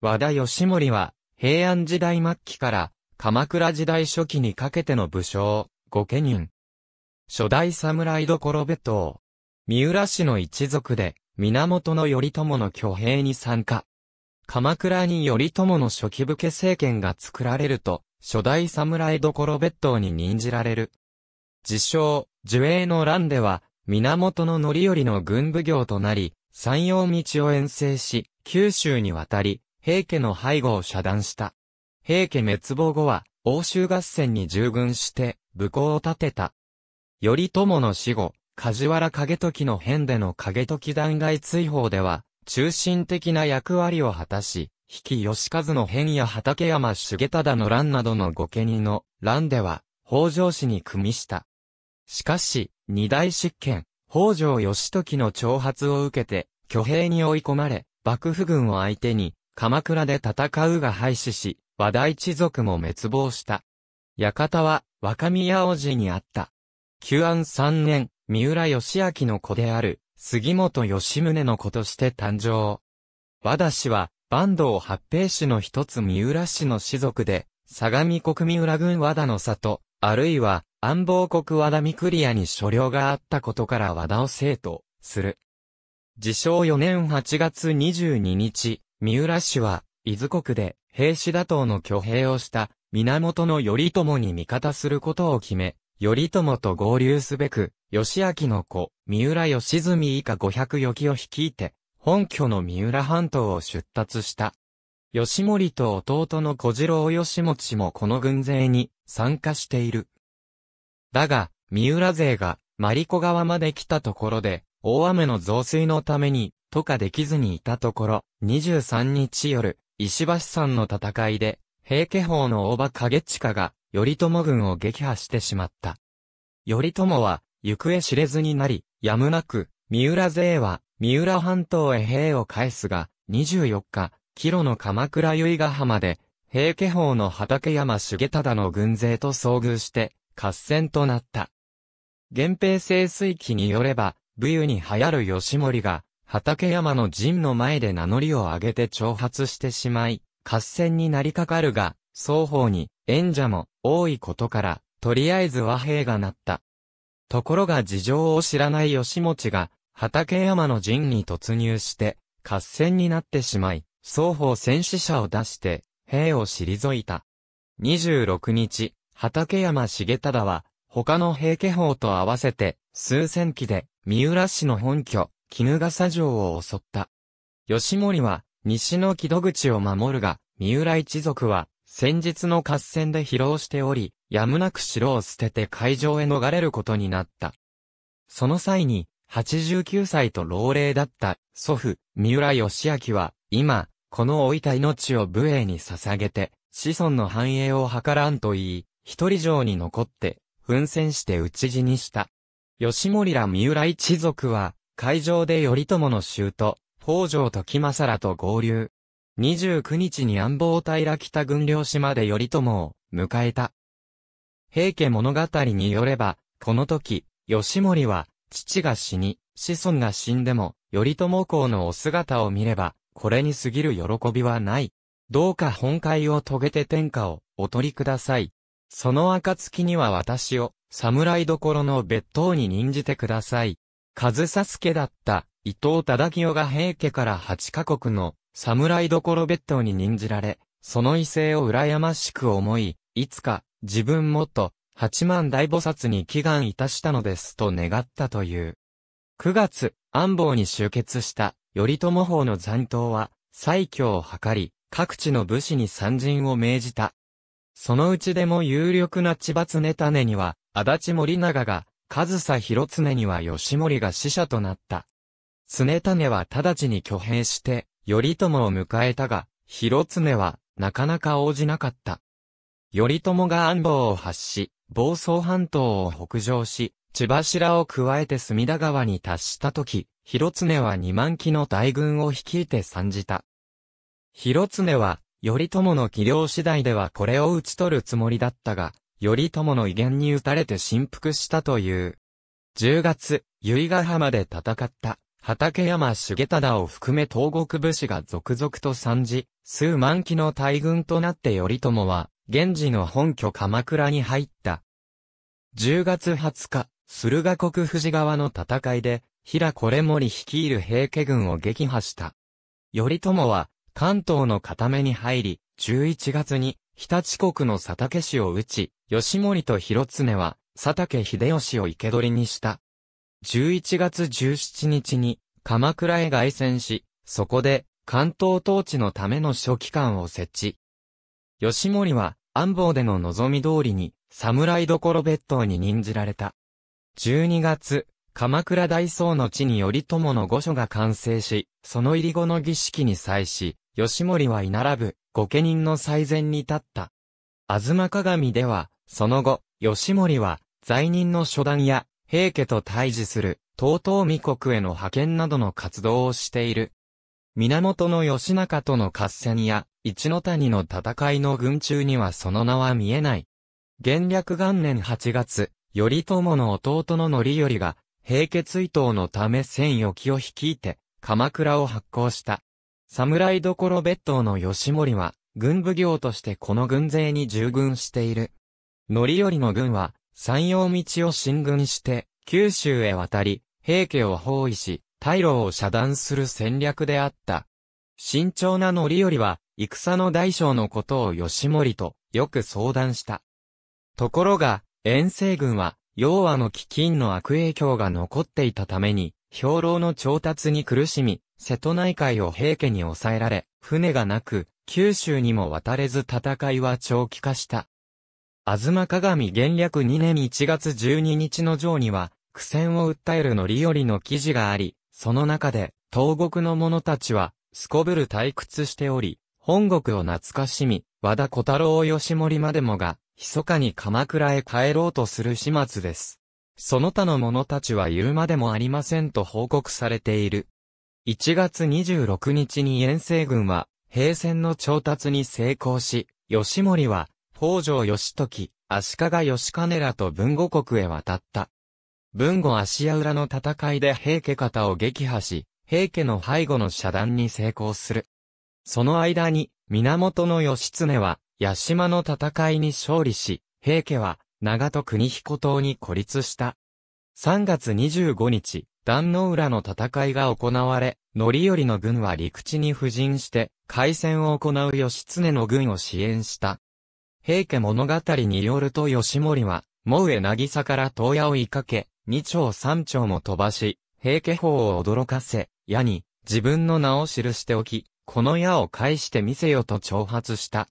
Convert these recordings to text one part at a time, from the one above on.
和田義盛は、平安時代末期から鎌倉時代初期にかけての武将、御家人。初代侍どころ部頭。三浦氏の一族で、源頼朝の挙兵に参加。鎌倉に頼朝の初期武家政権が作られると、初代侍どころ別当に任じられる。自称、樹影の乱では、源の範頼の軍部業となり、山陽道を遠征し、九州に渡り、平家の背後を遮断した。平家滅亡後は、欧州合戦に従軍して、武功を立てた。頼朝の死後、梶原景時の変での景時弾劾追放では、中心的な役割を果たし、比企義和の変や畠山重忠の乱などの御家人の乱では、北条氏に組みした。しかし、二大執権、北条義時の挑発を受けて、挙兵に追い込まれ、幕府軍を相手に、鎌倉で戦うが廃止し、和田一族も滅亡した。館は若宮王子にあった。旧安三年、三浦義明の子である、杉本義宗の子として誕生。和田氏は、坂東八平氏の一つ三浦氏の氏族で、相模国三浦郡和田の里、あるいは、安房国和田三栗屋に所領があったことから和田を生徒、する。自称4年8月22日、三浦氏は、伊豆国で、平氏打倒の挙兵をした、源頼朝に味方することを決め、頼朝と合流すべく、義明の子、三浦義澄以下500余記を率いて、本拠の三浦半島を出立した。義盛と弟の小次郎義持もこの軍勢に参加している。だが、三浦勢が、マリコ川まで来たところで、大雨の増水のために、とかできずにいたところ、23日夜、石橋山の戦いで、平家法の大場影近が、頼朝軍を撃破してしまった。頼朝は、行方知れずになり、やむなく、三浦勢は、三浦半島へ兵を返すが、24日、キロの鎌倉由比ヶ浜で、平家法の畠山重忠の軍勢と遭遇して、合戦となった。源平清水記によれば、武勇に流行る吉森が、畠山の陣の前で名乗りを上げて挑発してしまい、合戦になりかかるが、双方に縁者も多いことから、とりあえず和平がなった。ところが事情を知らない吉持が、畠山の陣に突入して、合戦になってしまい、双方戦死者を出して、兵を退いた。26日、畠山重忠は、他の平家法と合わせて、数千機で、三浦市の本拠、絹笠城を襲った。吉森は、西の木戸口を守るが、三浦一族は、先日の合戦で疲労しており、やむなく城を捨てて会場へ逃れることになった。その際に、89歳と老齢だった祖父、三浦義明は、今、この老いた命を武衛に捧げて、子孫の繁栄を図らんと言い、一人城に残って、奮戦して討ち死にした。吉森ら三浦一族は、会場で頼朝の衆と、北条時政らと合流。29日に安房平北軍領島で頼朝を迎えた。平家物語によれば、この時、義盛は、父が死に、子孫が死んでも、頼朝公のお姿を見れば、これに過ぎる喜びはない。どうか本会を遂げて天下をお取りください。その暁には私を、侍どころの別当に任じてください。和佐助だった伊藤忠清が平家から八カ国の侍どころ別当に任じられ、その威勢を羨ましく思い、いつか自分もと八万大菩薩に祈願いたしたのですと願ったという。9月、安房に集結した頼朝法の残党は再強を図り、各地の武士に参陣を命じた。そのうちでも有力な千葉常種には、足立森長が上総広常には義盛が死者となった。常種は直ちに挙兵して、頼朝を迎えたが、広常は、なかなか応じなかった。頼朝が安房を発し、房総半島を北上し、千柱を加えて隅田川に達した時、広常は2万機の大軍を率いて参じた。広常は、頼朝の器量次第ではこれを討ち取るつもりだったが、頼朝の威厳に打たれて振幅したという。10月、由比ヶ浜で戦った、畠山重忠を含め東国武士が続々と参じ、数万機の大軍となって頼朝は、現時の本拠鎌倉に入った。10月20日、駿河国富士川の戦いで、平これ森率いる平家軍を撃破した。頼朝は、関東の固めに入り、11月に、日立国の佐竹氏を討ち、吉森と広常は、佐竹秀吉を生け捕りにした。11月17日に、鎌倉へ凱旋し、そこで、関東統治のための書記官を設置。吉森は、安房での望み通りに、侍どころ別当に任じられた。12月、鎌倉大僧の地に頼朝の御所が完成し、その入り後の儀式に際し、吉森は居並ぶ、御家人の最前に立った。吾妻鏡では、その後、吉森は、罪人の初段や、平家と対峙する、東東御国への派遣などの活動をしている。源義仲との合戦や、一の谷の戦いの軍中にはその名は見えない。元略元年8月、頼朝の弟の範頼が、平家追討のため意余機を率いて、鎌倉を発行した。侍どころ別当の吉森は、軍奉行としてこの軍勢に従軍している。範頼の軍は、山陽道を進軍して、九州へ渡り、平家を包囲し、退路を遮断する戦略であった。慎重な範頼は、戦の大将のことを吉森とよく相談した。ところが、遠征軍は、洋和の飢饉の悪影響が残っていたために、兵糧の調達に苦しみ、瀬戸内海を平家に抑えられ、船がなく、九州にも渡れず戦いは長期化した。東鏡元略2年1月12日の上には、苦戦を訴えるのりよりの記事があり、その中で、東国の者たちは、すこぶる退屈しており、本国を懐かしみ、和田小太郎吉森までもが、密かに鎌倉へ帰ろうとする始末です。その他の者たちは言うまでもありませんと報告されている。1月26日に遠征軍は、平戦の調達に成功し、吉森は、北条義時、足利義兼らと文後国へ渡った。文後足屋裏の戦いで平家方を撃破し、平家の背後の遮断に成功する。その間に、源義経は、八島の戦いに勝利し、平家は、長戸国彦島に孤立した。3月25日、壇の浦の戦いが行われ、範頼の軍は陸地に布陣して、海戦を行う義経の軍を支援した。平家物語によると義盛は、もうえなぎさから東野を追いかけ、二丁三丁も飛ばし、平家砲を驚かせ、矢に、自分の名を記しておき、この矢を返してみせよと挑発した。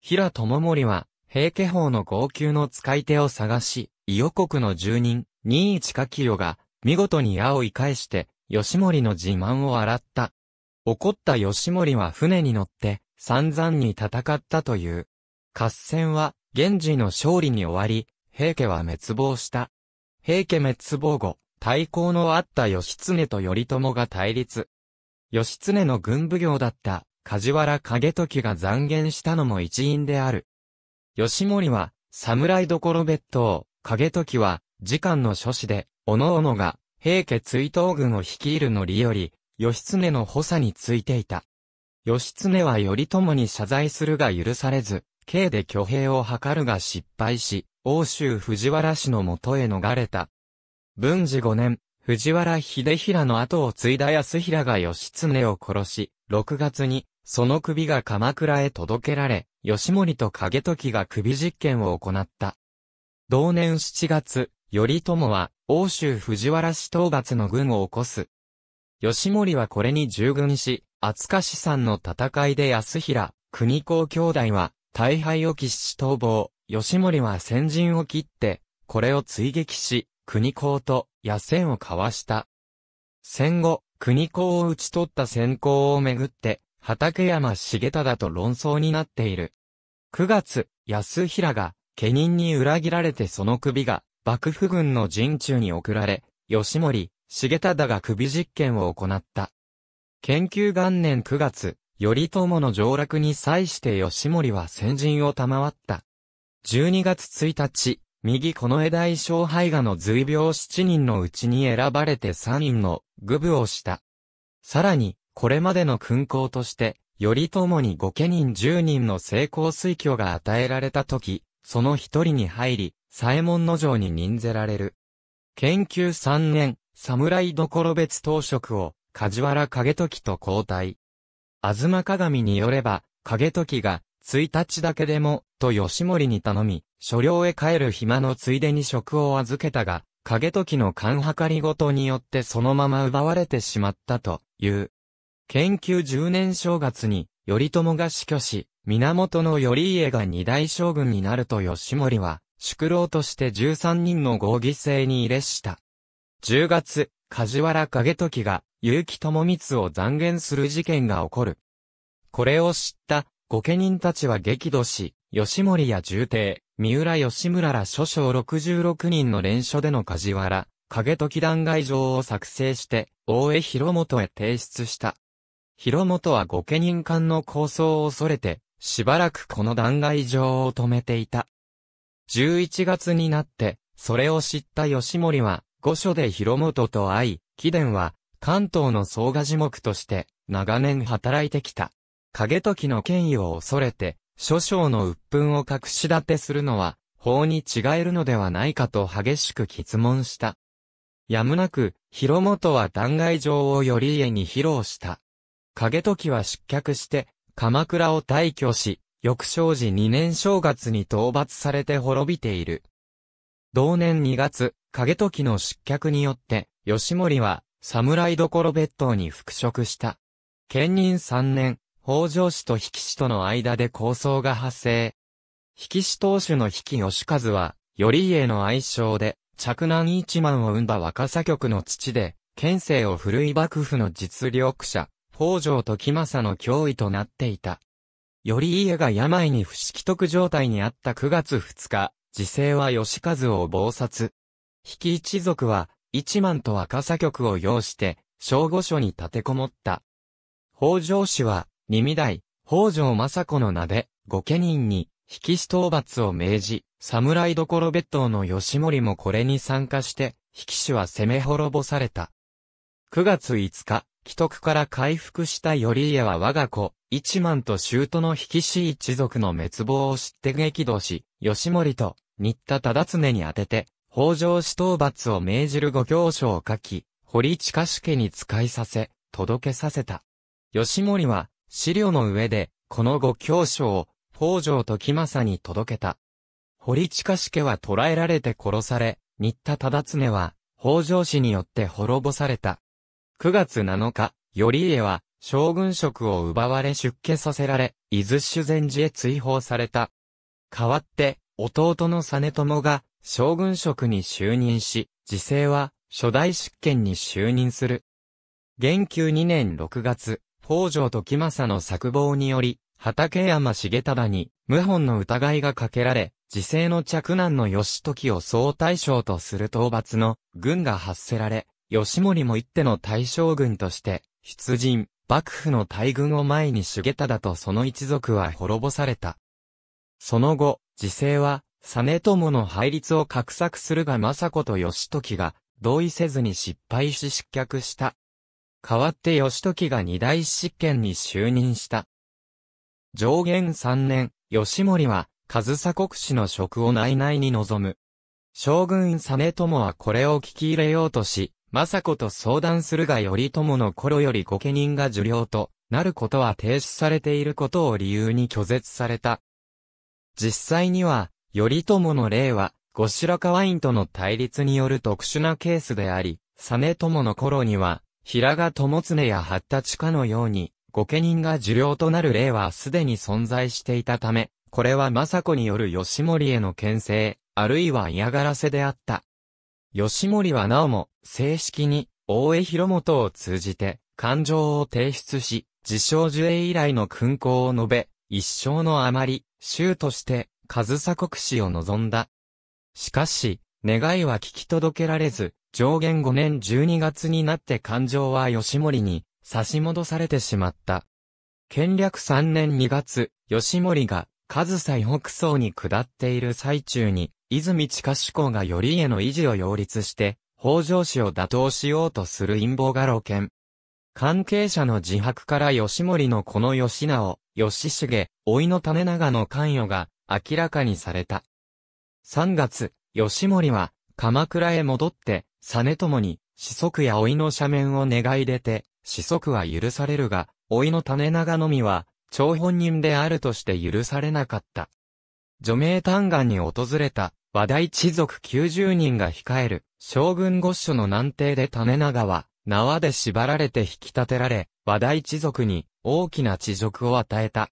平智盛は、平家砲の号泣の使い手を探し、伊予国の住人、二一か清が、見事に矢を生返して、吉森の自慢を洗った。怒った吉森は船に乗って、散々に戦ったという。合戦は、源氏の勝利に終わり、平家は滅亡した。平家滅亡後、対抗のあった義経と頼朝が対立。義経の軍奉行だった梶原景時が残言したのも一因である。吉盛は、侍どころ別当、景時は、時間の諸子で、おのおのが、平家追悼軍を率いるのりより、義経の補佐についていた。義経は頼朝に謝罪するが許されず、刑で挙兵を図るが失敗し、欧州藤原氏のもとへ逃れた。文治5年、藤原秀平の後を継いだ安平が義経を殺し、6月に、その首が鎌倉へ届けられ、吉森と影時が首実験を行った。同年7月、頼朝は、欧州藤原氏討伐の軍を起こす。吉森はこれに従軍し、厚しさ山の戦いで安平、国公兄弟は、大敗を喫し逃亡、吉森は先陣を切って、これを追撃し、国公と野戦を交わした。戦後、国公を討ち取った先行をめぐって、畠山重忠と論争になっている。9月、安平が、家人に裏切られてその首が、幕府軍の陣中に送られ、吉森、重忠が首実験を行った。研究元年9月、頼朝の上落に際して吉森は先陣を賜った。12月1日、右この枝大小廃賀の随病7人のうちに選ばれて3人の愚部をした。さらに、これまでの勲功として、頼朝に御家人10人の成功推挙が与えられた時、その一人に入り、左衛門の城に任ぜられる。研究3年、侍どころ別当職を、梶原景時と交代。東鏡によれば、景時が、一日だけでも、と吉森に頼み、所領へ帰る暇のついでに職を預けたが、景時の勘計りごとによってそのまま奪われてしまったという。研究10年正月に、頼朝が死去し、源の頼家が二大将軍になると吉森は、宿老として13人の合議制に入れした。10月、梶原景時が結城智光を残言する事件が起こる。これを知った御家人たちは激怒し、吉森や重帝、三浦義村ら諸将66人の連署での梶原、影時弾劾状を作成して、大江広元へ提出した。広元は御家人間の構想を恐れて、しばらくこの弾劾状を止めていた。11月になって、それを知った吉森は、御所で広本と会い、貴殿は、関東の総賀樹木として、長年働いてきた。影時の権威を恐れて、諸将の鬱憤を隠し立てするのは、法に違えるのではないかと激しく質問した。やむなく、広本は断崖状を頼家に披露した。影時は失脚して、鎌倉を退去し、翌正時2年正月に討伐されて滅びている。同年2月、影時の失脚によって、吉森は、侍どころ別当に復職した。兼任3年、北条氏と比企氏との間で抗争が発生。比企氏当主の比企吉和は、頼家の愛称で、嫡男一万を生んだ若狭局の父で、県政を振るい幕府の実力者、北条時政の脅威となっていた。頼家が病に不識得状態にあった9月2日、時勢は義和を謀殺。比企一族は、一万と赤左局を要して、小御所に立てこもった。北条氏は、二味代、北条政子の名で、御家人に、比企死討伐を命じ、侍どころ別当の義盛もこれに参加して、比企氏は攻め滅ぼされた。9月5日、既得から回復した頼家は我が子、一万と周都の引きし一族の滅亡を知って激怒し、吉森と新田忠常に当てて、北条氏討伐を命じる御教書を書き、堀近氏家に使いさせ、届けさせた。吉森は、資料の上で、この御教書を、北条時政に届けた。堀近氏家は捕らえられて殺され、新田忠常は、北条氏によって滅ぼされた。9月7日、頼家は、将軍職を奪われ出家させられ、伊豆修善寺へ追放された。代わって、弟の実朝が将軍職に就任し、時勢は初代執権に就任する。元久2年6月、北条時政の策謀により、畠山重忠に謀反の疑いがかけられ、時勢の嫡男の義時を総大将とする討伐の軍が発せられ、義盛も一手の大将軍として出陣。幕府の大軍を前に重忠とその一族は滅ぼされた。その後、時勢は、実朝の配立を画策するが政子と義時が同意せずに失敗し失脚した。代わって義時が二大執権に就任した。上元三年、義盛は、上総国氏の職を内々に望む。将軍実朝はこれを聞き入れようとし、政子と相談するが頼朝の頃より御家人が受領となることは停止されていることを理由に拒絶された。実際には、頼朝の例は、後白河院との対立による特殊なケースであり、実朝の頃には、平賀友常や八田地下のように、御家人が受領となる例はすでに存在していたため、これは政子による吉森への牽制、あるいは嫌がらせであった。吉森はなおも、正式に、大江広元を通じて、感情を提出し、自称受影以来の勲功を述べ、一生のあまり、州として、上総国史を望んだ。しかし、願いは聞き届けられず、上限5年12月になって感情は吉森に差し戻されてしまった。建略3年2月、吉森が、上総北総に下っている最中に、泉地下志向がより家の維持を擁立して、北条氏を打倒しようとする陰謀が露見。関係者の自白から吉森のこの吉直、吉重、老いの種長の関与が明らかにされた。3月、吉森は鎌倉へ戻って、実朝に、子息や老いの斜面を願い出て、子息は許されるが、老いの種長のみは、張本人であるとして許されなかった。除名嘆願に訪れた和田一族90人が控える将軍御所の南帝で種長は縄で縛られて引き立てられ、和田一族に大きな地辱を与えた。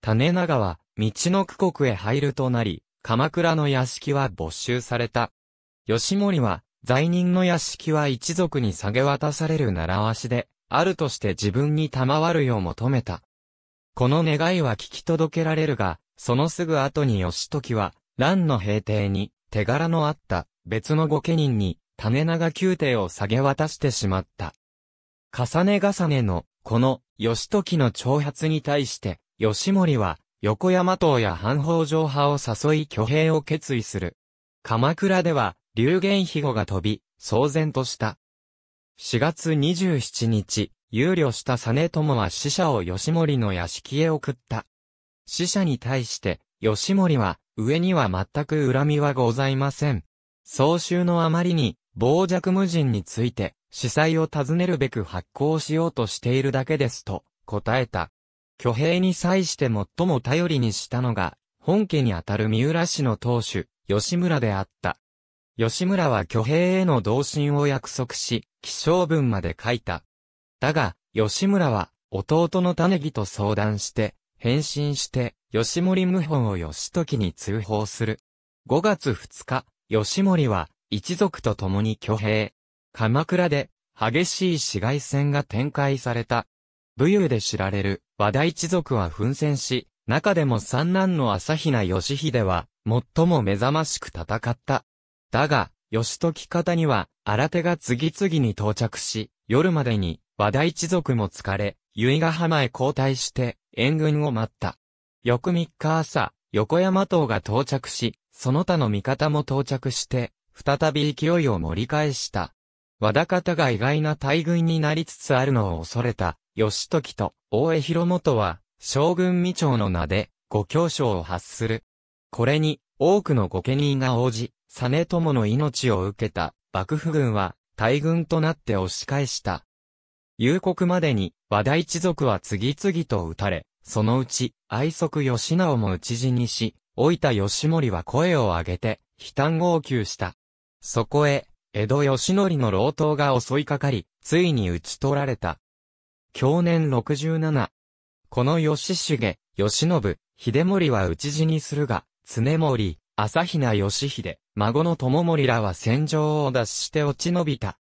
種長は道の区国へ入るとなり、鎌倉の屋敷は没収された。吉森は罪人の屋敷は一族に下げ渡される習わしで、あるとして自分に賜るよう求めた。この願いは聞き届けられるが、そのすぐ後に義時は、乱の平定に、手柄のあった、別の御家人に、種長宮廷を下げ渡してしまった。重ね重ねの、この、義時の挑発に対して、義盛は、横山党や藩北上派を誘い挙兵を決意する。鎌倉では、流言飛語が飛び、騒然とした。4月27日、憂慮した実朝は死者を義盛の屋敷へ送った。死者に対して、義盛は、上には全く恨みはございません。総集のあまりに、傍若無人について、司祭を尋ねるべく発行しようとしているだけですと、答えた。挙兵に際して最も頼りにしたのが、本家にあたる三浦氏の当主、吉村であった。吉村は挙兵への同心を約束し、気象文まで書いた。だが、吉村は、弟の種木と相談して、返信して、吉森謀反を義時に通報する。5月2日、吉森は一族と共に挙兵。鎌倉で激しい市街戦が展開された。武勇で知られる和田一族は奮戦し、中でも三男の朝比奈義秀は最も目覚ましく戦った。だが、義時方には新手が次々に到着し、夜までに和田一族も疲れ、由比ヶ浜へ交代して援軍を待った。翌3日朝、横山党が到着し、その他の味方も到着して、再び勢いを盛り返した。和田方が意外な大軍になりつつあるのを恐れた、義時と大江広元は、将軍未長の名で、御教書を発する。これに、多くの御家人が応じ、実友の命を受けた、幕府軍は、大軍となって押し返した。夕刻までに、和田一族は次々と撃たれ、そのうち、愛息義直も討ち死にし、老いた義盛は声を上げて、悲嘆号泣した。そこへ、江戸義則の老頭が襲いかかり、ついに討ち取られた。去年67。この義重、義信、秀盛は討ち死にするが、常盛、朝比奈義秀、孫の友盛らは戦場を脱して落ち延びた。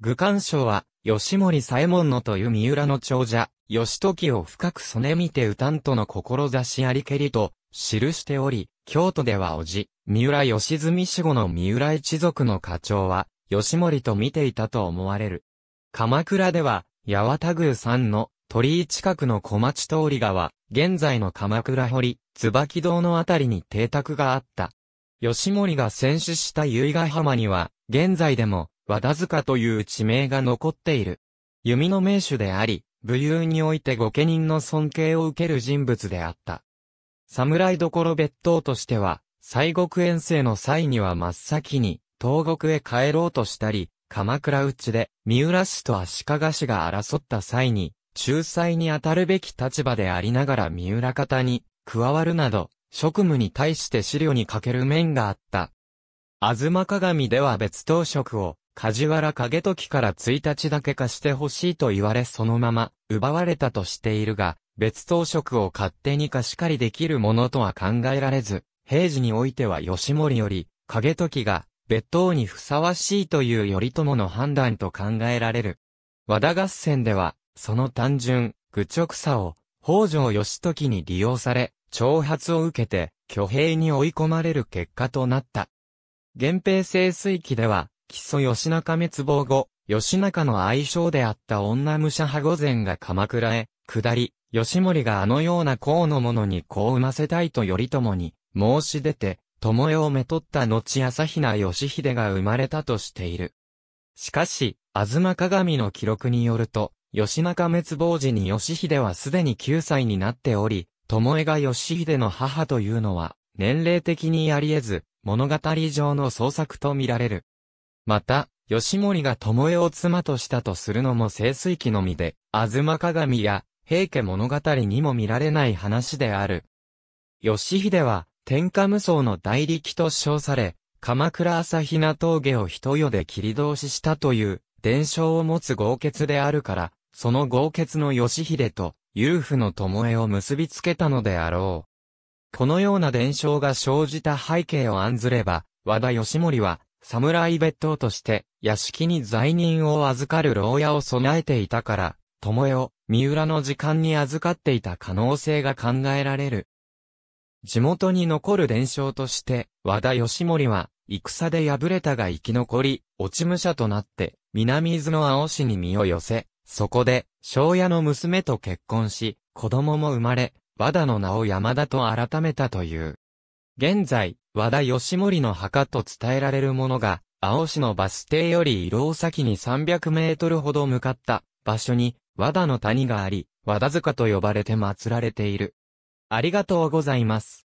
愚官賞は、吉森左衛門のという三浦の長者、義時を深く曽根見て歌んとの志ありけりと、記しており、京都ではおじ、三浦義住死後の三浦一族の課長は、吉森と見ていたと思われる。鎌倉では、八幡宮さんの鳥居近くの小町通り川、現在の鎌倉堀、椿堂のあたりに邸宅があった。吉森が戦死した由比ヶ浜には、現在でも、和田塚という地名が残っている。弓の名手であり、武勇において御家人の尊敬を受ける人物であった。侍どころ別当としては、西国遠征の際には真っ先に、東国へ帰ろうとしたり、鎌倉内で、三浦氏と足利氏が争った際に、仲裁に当たるべき立場でありながら三浦方に、加わるなど、職務に対して資料に欠ける面があった。吾妻鏡では別当職を、梶原景時から1日だけ貸してほしいと言われそのまま、奪われたとしているが、別当職を勝手に貸し借りできるものとは考えられず、平時においては吉森より、景時が、別当にふさわしいという頼朝の判断と考えられる。和田合戦では、その単純、愚直さを、北条義時に利用され、挑発を受けて、挙兵に追い込まれる結果となった。源平清水期では、木曽義仲滅亡後、義仲の愛称であった女武者派御前が鎌倉へ、下り、義盛があのような功の者に子を産ませたいと頼朝に申し出て、友よをめとった後朝比奈義秀が生まれたとしている。しかし、妻鏡の記録によると、義仲滅亡時に義秀はすでに9歳になっており、巴が義秀の母というのは、年齢的にあり得ず、物語上の創作と見られる。また、吉森が巴を妻としたとするのも清水記のみで、吾妻鏡や、平家物語にも見られない話である。義秀は、天下無双の代理と称され、鎌倉朝比奈峠を人世で切り通ししたという、伝承を持つ豪傑であるから、その豪傑の義秀と、裕夫の巴を結びつけたのであろう。このような伝承が生じた背景を案ずれば、和田義盛は、侍別当として、屋敷に罪人を預かる牢屋を備えていたから、友よ、三浦の時間に預かっていた可能性が考えられる。地元に残る伝承として、和田義盛は、戦で敗れたが生き残り、落ち武者となって、南伊豆の青市に身を寄せ、そこで、庄屋の娘と結婚し、子供も生まれ、和田の名を山田と改めたという。現在、和田義盛の墓と伝えられるものが、青市のバス停より移動先に300メートルほど向かった場所に和田の谷があり、和田塚と呼ばれて祀られている。ありがとうございます。